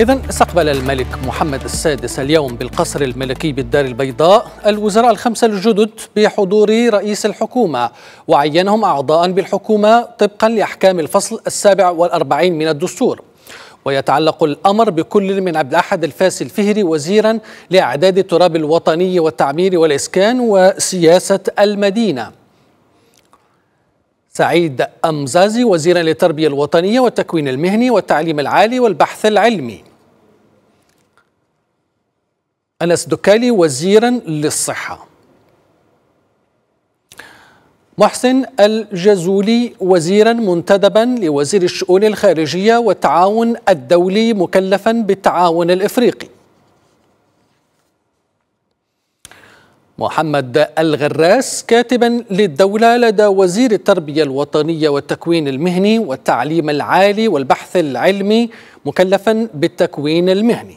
إذا استقبل الملك محمد السادس اليوم بالقصر الملكي بالدار البيضاء الوزراء الخمسة الجدد بحضور رئيس الحكومة وعينهم أعضاء بالحكومة طبقا لأحكام الفصل السابع والأربعين من الدستور ويتعلق الأمر بكل من عبد الأحد الفاسي الفهري وزيرا لإعداد التراب الوطني والتعمير والإسكان وسياسة المدينة سعيد أمزازي وزيرا للتربية الوطنية والتكوين المهني والتعليم العالي والبحث العلمي أنس دكالي وزيرا للصحة محسن الجزولي وزيرا منتدبا لوزير الشؤون الخارجية والتعاون الدولي مكلفا بالتعاون الإفريقي محمد الغراس كاتبا للدولة لدى وزير التربية الوطنية والتكوين المهني والتعليم العالي والبحث العلمي مكلفا بالتكوين المهني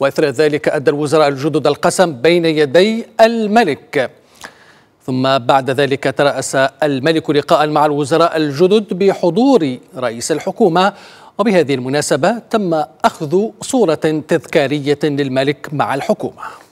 وإثر ذلك أدى الوزراء الجدد القسم بين يدي الملك ثم بعد ذلك ترأس الملك لقاء مع الوزراء الجدد بحضور رئيس الحكومة وبهذه المناسبة تم أخذ صورة تذكارية للملك مع الحكومة